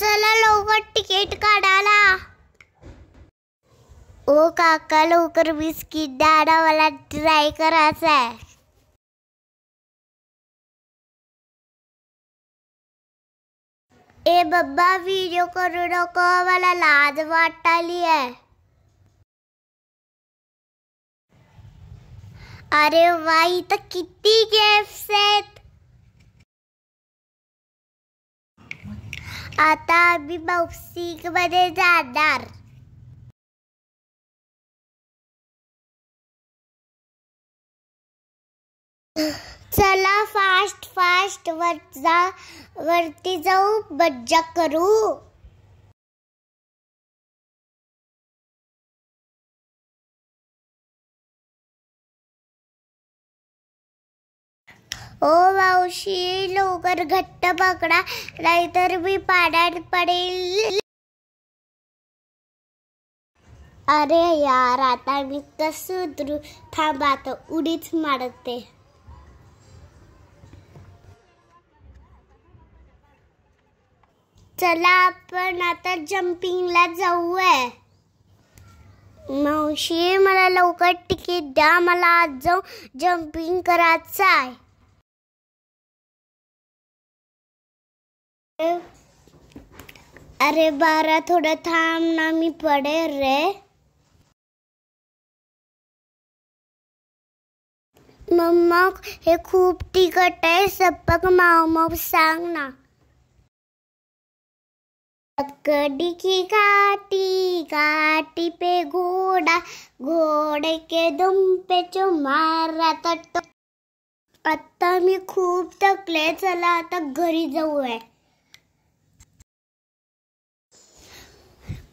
चला लवकर तिकीट काढायला ओ काका लवकर बिस्किट दाडा मला ट्राय करायचा आहे ए बाबा व्हिडिओ करू नको मला लाज वाटली आहे अरे वाई तर किती गेम्स आहे आता आम्ही मध्ये जाणार चला फास्ट फास्ट वरचा वरती जाऊ मज्जा करू ओ मावशी लवकर घट्ट पकडा नाहीतर मी पाण्यात पडेल अरे यार आता मी कसं उतरू थांबा तर उडीच मारते चला आपण आता जम्पिंगला जाऊया मावशी मला लवकर तिकीट द्या मला आज जाऊ जम्पिंग करायचं आहे अरे बारा थोड़ा थांब ना मी पड़े रे मम्मा हे खूप तिखट आहे सप्पक माव सांग ना कडी की काटी काटी पे घोड़ा घोड़े के दुम पे चो मारा तो आता मी खूप थकले चला आता घरी जाऊ आहे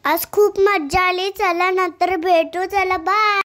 आज खूप मज्जा आली चला नंतर भेटू चला बाय